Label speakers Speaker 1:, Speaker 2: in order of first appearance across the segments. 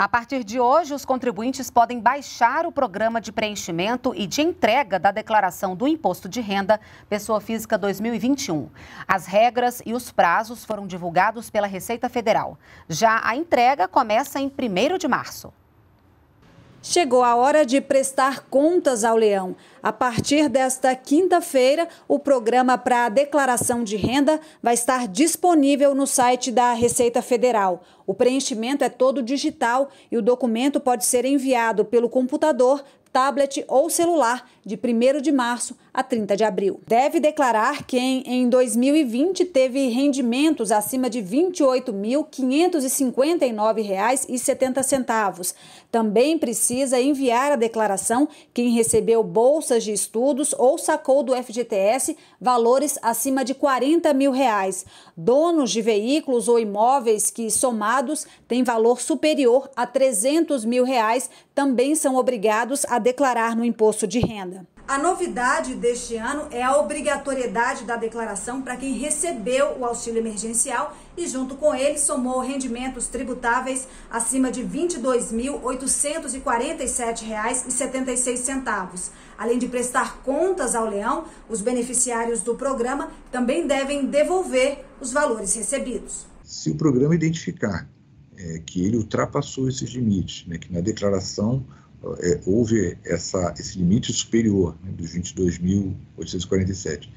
Speaker 1: A partir de hoje, os contribuintes podem baixar o programa de preenchimento e de entrega da declaração do Imposto de Renda Pessoa Física 2021. As regras e os prazos foram divulgados pela Receita Federal. Já a entrega começa em 1 de março. Chegou a hora de prestar contas ao leão.
Speaker 2: A partir desta quinta-feira, o programa para a declaração de renda vai estar disponível no site da Receita Federal. O preenchimento é todo digital e o documento pode ser enviado pelo computador tablet ou celular de 1 de março a 30 de abril. Deve declarar quem em 2020 teve rendimentos acima de R$ 28.559,70. Também precisa enviar a declaração quem recebeu bolsas de estudos ou sacou do FGTS valores acima de R$ 40 mil. Reais. Donos de veículos ou imóveis que, somados, têm valor superior a R$ 300 mil reais, também são obrigados a declarar no imposto de renda. A novidade deste ano é a obrigatoriedade da declaração para quem recebeu o auxílio emergencial e, junto com ele, somou rendimentos tributáveis acima de R$ 22.847,76. Além de prestar contas ao leão, os beneficiários do programa também devem devolver os valores recebidos.
Speaker 3: Se o programa identificar é, que ele ultrapassou esses limites, né, que na declaração é, houve essa, esse limite superior né, dos 22.847.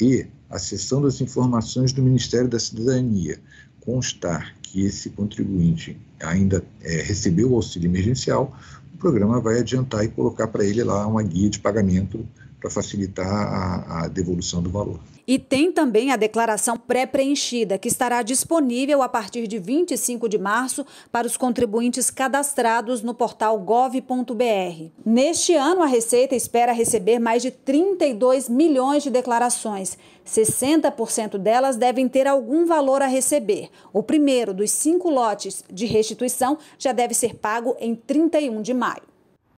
Speaker 3: E a cessão das informações do Ministério da Cidadania constar que esse contribuinte ainda é, recebeu o auxílio emergencial, o programa vai adiantar e colocar para ele lá uma guia de pagamento para facilitar a, a, devolução do valor.
Speaker 2: E tem também a declaração pré-preenchida, que estará disponível a partir de 25 de março para os contribuintes cadastrados no portal gov.br. Neste ano, a Receita espera receber mais de 32 milhões de declarações. 60% delas devem ter algum valor a receber. O primeiro dos cinco lotes de restituição já deve ser pago em 31 de maio.